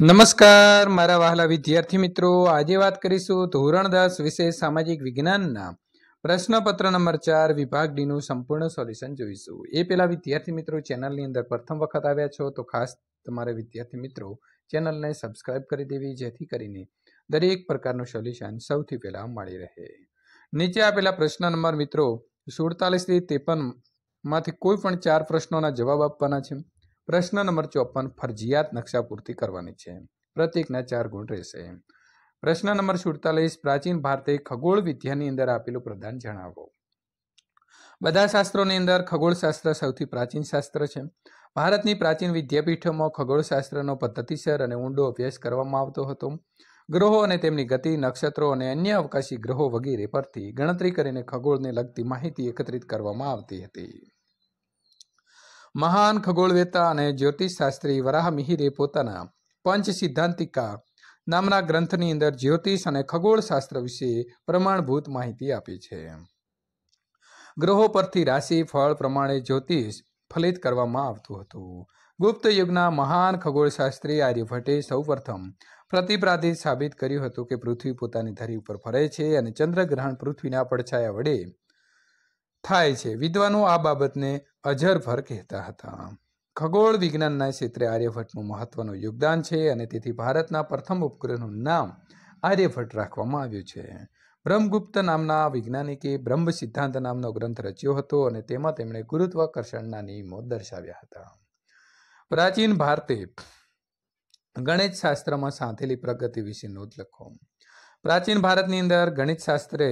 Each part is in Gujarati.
નમસ્કાર મારા વહાલા વિદ્યાર્થી મિત્રો આજે વાત કરીશું ધોરણ દસ વિશે સામાજિક વિજ્ઞાનના પ્રશ્નપત્ર નંબર ચાર વિભાગ ડીનું સંપૂર્ણ સોલ્યુશન જોઈશું એ પહેલાં વિદ્યાર્થી મિત્રો ચેનલની અંદર પ્રથમ વખત આવ્યા છો તો ખાસ તમારે વિદ્યાર્થી મિત્રો ચેનલને સબસ્ક્રાઇબ કરી દેવી જેથી કરીને દરેક પ્રકારનું સોલ્યુશન સૌથી પહેલાં મળી રહે નીચે આપેલા પ્રશ્ન નંબર મિત્રો સુડતાલીસથી ત્રેપનમાંથી કોઈ પણ ચાર પ્રશ્નોના જવાબ આપવાના છે પ્રશ્ન નંબર ચોપન ફરજિયાત નકશા પૂર્તિ કરવાની છે પ્રતિકના ચાર ગુણ રહેશે પ્રશ્ન નંબર સુડતાલીસ પ્રાચીન ભારતે ખગોળ વિદ્યાની અંદર આપેલું પ્રદાન જણાવો બધા શાસ્ત્રોની અંદર ખગોળશાસ્ત્ર સૌથી પ્રાચીન શાસ્ત્ર છે ભારતની પ્રાચીન વિદ્યાપીઠોમાં ખગોળશાસ્ત્રનો પદ્ધતિસર અને ઊંડો અભ્યાસ કરવામાં આવતો હતો ગ્રહો અને તેમની ગતિ નક્ષત્રો અને અન્ય અવકાશી ગ્રહો વગેરે પરથી ગણતરી કરીને ખગોળને લગતી માહિતી એકત્રિત કરવામાં આવતી હતી મહાન ખગોળવેતા અને જ્યોતિષશાસ્ત્રી વરાહ મિહિરે પોતાના પંચ સિદ્ધાંતિકા નામના ગ્રંથની અંદર જ્યોતિષ અને ખગોળશાસ્ત્ર વિશે પ્રમાણભૂત માહિતી આપી છે ગ્રહો પરથી રાશિ ફળ પ્રમાણે જ્યોતિષ ફલિત કરવામાં આવતું હતું ગુપ્ત યુગના મહાન ખગોળશાસ્ત્રી આર્યભટ્ટે સૌપ્રથમ પ્રતિપ્રાધિત સાબિત કર્યું હતું કે પૃથ્વી પોતાની ધરી ઉપર ફરે છે અને ચંદ્રગ્રહણ પૃથ્વીના પડછાયા વડે થાય છે વિદ્વાનો આ બાબતને અજરભર કહેતા હતા ખગોળ વિજ્ઞાનના ક્ષેત્રે આર્યભટ્ટનું મહત્વનું યોગદાન છે અને તેથી ભારતના પ્રથમ ઉપગ્રહનું નામ આર્યભટ્ટ રાખવામાં આવ્યું છે બ્રહ્મગુપ્ત નામના વૈજ્ઞાનિકે બ્રહ્મ સિદ્ધાંત નામનો ગ્રંથ રચ્યો હતો અને તેમાં તેમણે ગુરુત્વાકર્ષણના નિયમો દર્શાવ્યા હતા પ્રાચીન ભારતે ગણિત શાસ્ત્રમાં સાંથેલી પ્રગતિ વિશે નોંધ લખો પ્રાચીન ભારતની અંદર ગણિત શાસ્ત્રે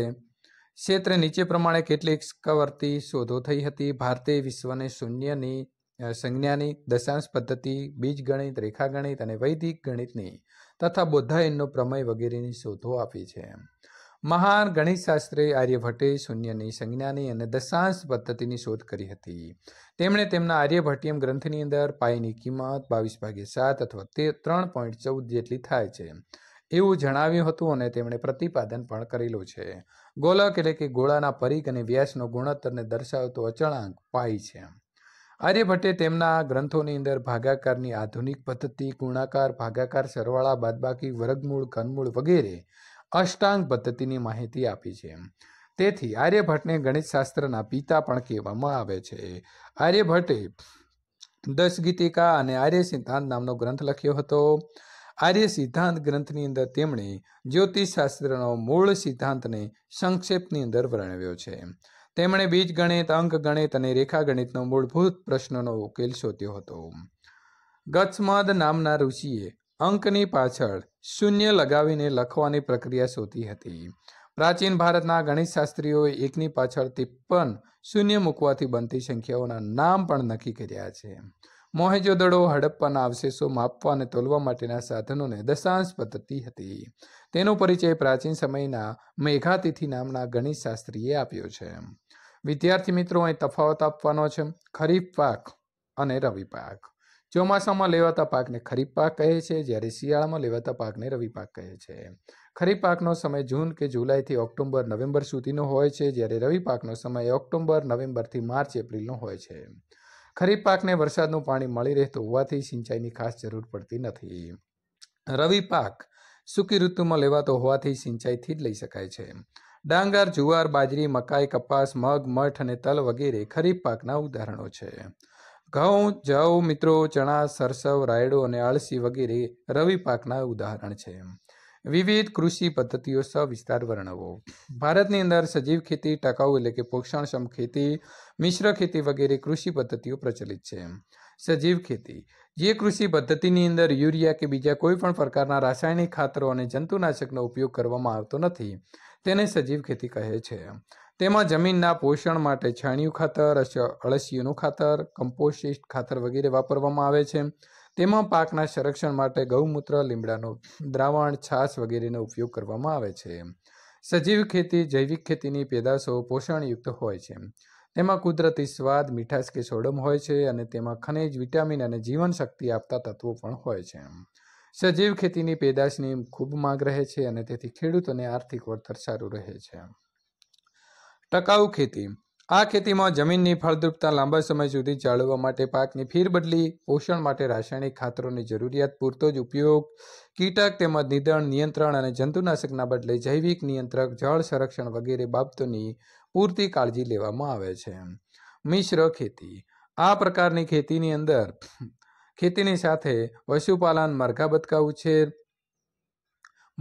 ક્ષેત્રે નીચે પ્રમાણે કેટલીક કવર્તી શોધો થઈ હતી ભારતે વિશ્વને શૂન્યની સંજ્ઞાની દશાંશ પદ્ધતિ બીજગણિત રેખાગણિત અને વૈદિક ગણિતની તથા બૌદ્ધાયનનો પ્રમેય વગેરેની શોધો આપી છે મહાન ગણિતશાસ્ત્રી આર્યભટ્ટે શૂન્યની સંજ્ઞાની અને દશાંશ પદ્ધતિની શોધ કરી હતી તેમણે તેમના આર્યભટ્ટિયમ ગ્રંથની અંદર પાઈની કિંમત બાવીસ ભાગ્યે સાત અથવા તે ત્રણ પોઈન્ટ ચૌદ જેટલી થાય છે એવું જણાવ્યું હતું અને તેમણે પ્રતિપાદન પણ કરેલું છે ગોલક એટલે કે ગોળાના પરીખ અને વ્યાસનો ગુણોત્તરને દર્શાવતો અચળાંક પાઈ છે આર્યભટ્ટે તેમના ગ્રંથોની અંદર ભાગાકારની આધુનિક પદ્ધતિ ગુણાકાર ભાગાકાર સરવાળા બાદબાકી વર્ગમૂળ ઘનમૂળ વગેરે અષ્ટાંગ પદ્ધતિની માહિતી આપી છે તેથી આર્યભટ્ટને ગણિતશાસ્ત્રના પિતા પણ કહેવામાં આવે છે આર્યભટ્ટે દસ ગીતિકા અને આર્ય સિદ્ધાંત નામનો ગ્રંથ લખ્યો હતો આર્ય સિદ્ધાંત ગ્રંથની અંદર તેમણે જ્યોતિષશાસ્ત્રનો મૂળ સિદ્ધાંતને સંક્ષેપની અંદર વર્ણવ્યો છે તેમણે બીજ ગણિત અંક ગણિત અને રેખાગણિતનો મૂળભૂત પ્રશ્નનો ઉકેલ શોધ્યો હતો ગચ્છમદ નામના ઋષિએ અંકની પાછળ શૂન્ય લગાવીને લખવાની પ્રક્રિયા શોધી હતી પ્રાચીન ભારતના ગણિતશાસ્ત્રીઓએ એકની પાછળ ત્રેપન શૂન્ય મૂકવાથી બનતી સંખ્યાઓના નામ પણ નક્કી કર્યા છે મોહેજોદડો હડપ્પાના અવશેષો માપવા અને તોલવા માટેના સાધનોને દશાંશ પદ્ધતિ હતી તેનો પરિચય પ્રાચીન સમયના મેઘાતિથિ નામના ગણિતશાસ્ત્રીએ આપ્યો છે વિદ્યાર્થી મિત્રો અહીં તફાવત આપવાનો છે ખરીફ પાક અને રવિ પાક ચોમાસામાં લેવાતા પાકને ખરીફ પાક કહે છે જ્યારે શિયાળામાં લેવાતા પાકને રવિ પાક કહે છે ખરીફ પાકનો સમય જૂન કે જુલાઈથી ઓક્ટોબર નવેમ્બર સુધીનો હોય છે જ્યારે રવિ પાકનો સમય ઓક્ટોબર નવેમ્બરથી માર્ચ એપ્રિલનો હોય છે ખરીફ પાકને વરસાદનું પાણી મળી રહેતું હોવાથી સિંચાઈની ખાસ જરૂર પડતી નથી રવિ પાક સૂકી ઋતુમાં લેવાતો હોવાથી સિંચાઈથી જ લઈ શકાય છે ડાંગર જુવાર બાજરી મકાઈ કપાસ મગ મઠ અને તલ વગેરે ખરીફ પાકના ઉદાહરણો છે ઘઉં જવ મિત્રો ચણા સરસવ રાયડો અને અળસી વગેરે રવિ પાકના ઉદાહરણ છે એમ વિવિધ કૃષિ પદ્ધતિઓ સવિસ્તાર વર્ણવો ભારતની અંદર સજીવ ખેતી ટકાઉ એટલે કે પોષણક્ષમ ખેતી મિશ્ર ખેતી વગેરે કૃષિ પદ્ધતિઓ પ્રચલિત છે સજીવ ખેતી જે કૃષિ પદ્ધતિની અંદર યુરિયા કે બીજા કોઈપણ પ્રકારના રાસાયણિક ખાતરો અને જંતુનાશકનો ઉપયોગ કરવામાં આવતો નથી તેને સજીવ ખેતી કહે છે તેમાં જમીનના પોષણ માટે છાણિયું ખાતર અળસિયુંનું ખાતર કમ્પોસ્ટિક ખાતર વગેરે વાપરવામાં આવે છે તેમાં પાકના સંરક્ષણ માટે ગૌમૂત્ર લીમડાનું દ્રાવણ છાશ વગેરેનો ઉપયોગ કરવામાં આવે છે સજીવ ખેતી જૈવિક ખેતીની પેદાશો પોષણયુક્ત હોય છે તેમાં કુદરતી સ્વાદ મીઠાશ કે સોડમ હોય છે અને તેમાં ખનિજ વિટામિન અને જીવનશક્તિ આપતા તત્વો પણ હોય છે સજીવ ખેતીની પેદાશની ખૂબ માંગ રહે છે અને તેથી ખેડૂતોને આર્થિક વળતર સારું રહે છે ટકાઉ ખેતી આ ખેતીમાં જમીનની ફળદ્રુપતા લાંબા સમય સુધી જાળવવા માટે પાકની ફેરબદલી પોષણ માટે રાસાયણિક ખાતરોની જરૂરિયાત પૂરતો જ ઉપયોગ કીટક તેમજ નિધણ નિયંત્રણ અને જંતુનાશકના બદલે જૈવિક નિયંત્રક જળ સંરક્ષણ વગેરે બાબતોની પૂરતી કાળજી લેવામાં આવે છે મિશ્ર ખેતી આ પ્રકારની ખેતીની અંદર ખેતીની સાથે પશુપાલન મરઘા બતકા ઉછેર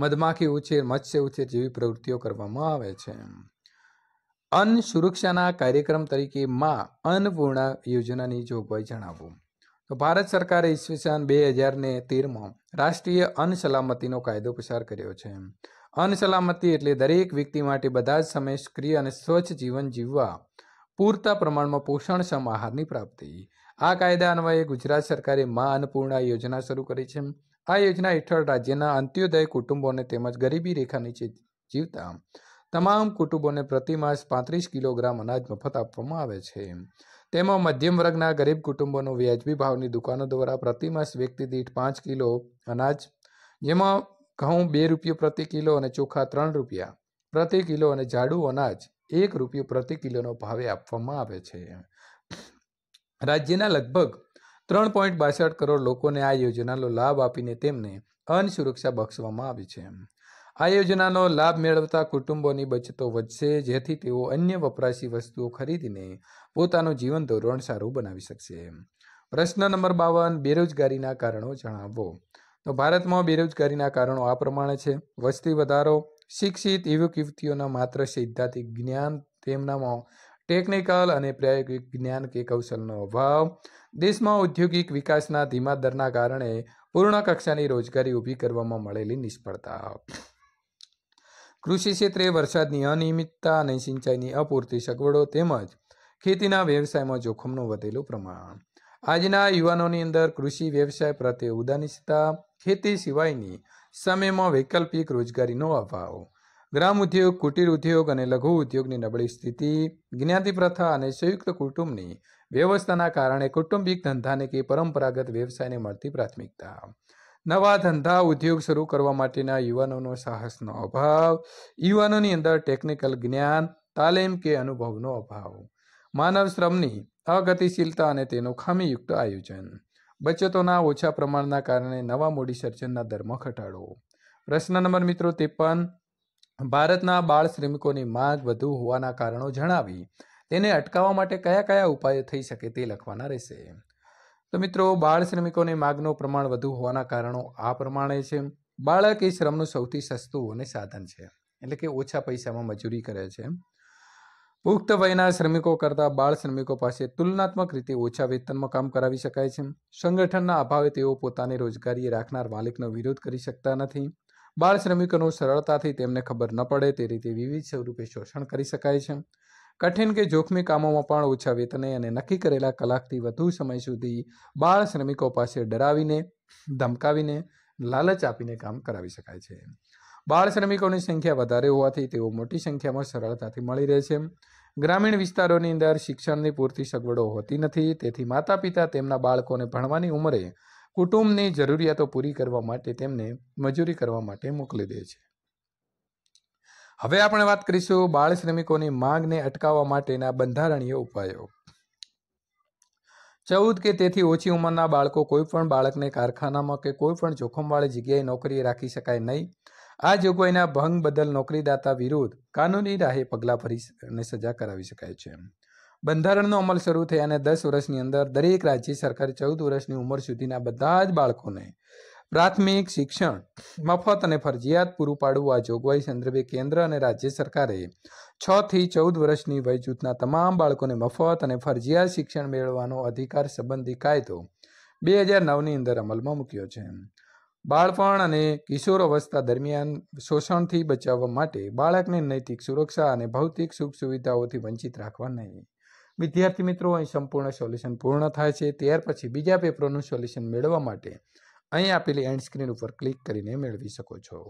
મધમાખી ઉછેર મત્સ્ય ઉછેર જેવી પ્રવૃત્તિઓ કરવામાં આવે છે અન્ન સુરક્ષાના કાર્યક્રમ તરીકે માં અન્નપૂર્ણા યોજનાની જોગવાઈ જણાવો તો ભારત સરકારે ઈસવીસન બે હજાર ને તેરમાં રાષ્ટ્રીય અન્ન સલામતીનો કાયદો પસાર કર્યો છે અન્ન સલામતી એટલે દરેક વ્યક્તિ માટે બધા જ સમય સક્રિય અને સ્વચ્છ જીવન જીવવા પૂરતા પ્રમાણમાં પોષણક્ષમ આહારની પ્રાપ્તિ આ કાયદા અન્વયે ગુજરાત સરકારે મા અન્નપૂર્ણા યોજના શરૂ કરી છે આ યોજના હેઠળ રાજ્યના અંત્યોદય કુટુંબોને તેમજ ગરીબી રેખા નીચે જીવતા તમામ કુટુંબોને પ્રતિમાસ પાંત્રીસ કિલોગ્રામ અનાજ મફત આપવામાં આવે છે તેમાં મધ્યમ વર્ગના ગરીબ કુટુંબોનો વ્યાજબી ભાવની દુકાનો દ્વારા પ્રતિમાસ વ્યક્તિ દીઠ પાંચ કિલો અનાજ જેમાં ઘઉં બે રૂપિયા પ્રતિ કિલો અને ચોખા ત્રણ રૂપિયા પ્રતિ કિલો અને જાડું અનાજ એક રૂપિયો પ્રતિ કિલોનો ભાવે આપવામાં આવે છે રાજ્યના લગભગ ત્રણ પોઈન્ટ બાસઠ કરોડ લોકોને આ યોજનાનો લાભ આપીને તેમને અન્ન સુરક્ષા બક્ષવામાં આવી છે આ યોજનાનો લાભ મેળવતા કુટુંબોની બચતો વધશે જેથી તેઓ અન્ય વપરાશી વસ્તુઓ ખરીદીને પોતાનું જીવન ધોરણ સારું બનાવી શકશે પ્રશ્ન નંબર બાવન બેરોજગારીના કારણો જણાવો તો ભારતમાં બેરોજગારીના કારણો આ પ્રમાણે છે વસ્તી વધારો શિક્ષિત યુવક યુવતીઓના માત્ર સૈદ્ધાંતિક જ્ઞાન તેમનામાં ટેકનિકલ અને પ્રાયોગિક જ્ઞાન કે કૌશલનો અભાવ દેશમાં ઔદ્યોગિક વિકાસના ધીમા દરના કારણે પૂર્ણ કક્ષાની રોજગારી ઊભી કરવામાં મળેલી નિષ્ફળતા કૃષિ ક્ષેત્રે વરસાદની અનિયમિતતા અને સિંચાઈની અપૂરતી સગવડો તેમજ ખેતીના વ્યવસાયમાં જોખમનું વધેલું પ્રમાણ આજના યુવાનોની અંદર કૃષિ વ્યવસાય પ્રત્યે ઉદાસીનતા ખેતી સિવાયની સમયમાં વૈકલ્પિક રોજગારીનો અભાવ ગ્રામ ઉદ્યોગ કુટીર ઉદ્યોગ અને લઘુ ઉદ્યોગની નબળી સ્થિતિ જ્ઞાતિ પ્રથા અને સંયુક્ત કુટુંબની વ્યવસ્થાના કારણે કૌટુંબિક ધંધાને કે પરંપરાગત વ્યવસાયને મળતી પ્રાથમિકતા નવા ધંધા ઉદ્યોગ શરૂ કરવા માટેના યુવાનોનો સાહસનો અભાવ યુવાનોની અંદર ટેકનિકલ જ્ઞાન તાલીમ કે અનુભવનો અભાવ માનવ શ્રમની અગતિશીલતા અને તેનું ખામીયુક્ત આયોજન બચતોના ઓછા પ્રમાણના કારણે નવા મૂડી સર્જનના દરમાં ઘટાડો પ્રશ્ન નંબર મિત્રો ત્રેપન ભારતના બાળ શ્રમિકોની માંગ વધુ હોવાના કારણો જણાવી તેને અટકાવવા માટે કયા કયા ઉપાયો થઈ શકે તે લખવાના રહેશે તો મિત્રો બાળ શ્રમિકોની માગનું પ્રમાણ વધુ હોવાના કારણો આ પ્રમાણે છે બાળક એ શ્રમનું સૌથી સસ્તું અને સાધન છે એટલે કે ઓછા પૈસામાં મજૂરી કરે છે પુખ્ત વયના શ્રમિકો કરતાં બાળ શ્રમિકો પાસે તુલનાત્મક રીતે ઓછા વેતનમાં કામ કરાવી શકાય છે સંગઠનના અભાવે તેઓ પોતાની રોજગારીએ રાખનાર માલિકનો વિરોધ કરી શકતા નથી બાળ શ્રમિકોનું સરળતાથી તેમને ખબર ન પડે તે રીતે વિવિધ સ્વરૂપે શોષણ કરી શકાય છે કઠિન કે જોખમી કામોમાં પણ ઓછા વેતને અને નક્કી કરેલા કલાકથી વધુ સમય સુધી બાળ શ્રમિકો પાસે ડરાવીને ધમકાવીને લાલચ આપીને કામ કરાવી શકાય છે બાળ શ્રમિકોની સંખ્યા વધારે હોવાથી તેઓ મોટી સંખ્યામાં સરળતાથી મળી રહે છે ગ્રામીણ વિસ્તારોની અંદર શિક્ષણની પૂરતી સગવડો હોતી નથી તેથી માતા પિતા તેમના બાળકોને ભણવાની ઉંમરે કુટુંબની જરૂરિયાતો પૂરી કરવા માટે તેમને મજૂરી કરવા માટે મોકલી દે છે હવે આપણે વાત કરીશું બાળ શ્રમિકોની માંગને અટકાવવા માટેના બંધારણીય ઉપાયો ચૌદ કે તેથી ઓછી ઉંમરના બાળકો કોઈપણ બાળકને કારખાનામાં કે કોઈપણ જોખમવાળી જગ્યાએ નોકરીએ રાખી શકાય નહીં આ જોગવાઈના ભંગ બદલ નોકરીદાતા વિરુદ્ધ કાનૂની રાહે પગલાં ભરી અને સજા કરાવી શકાય છે બંધારણનો અમલ શરૂ થયા અને દસ વર્ષની અંદર દરેક રાજ્ય સરકાર ચૌદ વર્ષની ઉંમર સુધીના બધા જ બાળકોને પ્રાથમિક શિક્ષણ મફત અને ફરજિયાત પૂરું પાડવું આ જોગવાઈ સંદર્ભે કેન્દ્ર અને રાજ્ય સરકારે છ થી ચૌદ વર્ષની વય જૂથના તમામ બાળકોને મફત અને ફરજિયાત શિક્ષણ મેળવવાનો અધિકાર સંબંધી કાયદો બે હજાર નવની અંદર અમલમાં મૂક્યો છે બાળપણ અને કિશોર અવસ્થા દરમિયાન શોષણથી બચાવવા માટે બાળકને નૈતિક સુરક્ષા અને ભૌતિક સુખ સુવિધાઓથી વંચિત રાખવા નહીં વિદ્યાર્થી મિત્રો અહીં સંપૂર્ણ સોલ્યુશન પૂર્ણ થાય છે ત્યાર પછી બીજા પેપરોનું સોલ્યુશન મેળવવા માટે અહીં આપેલી એન્ડ સ્ક્રીન ઉપર ક્લિક કરીને મેળવી શકો છો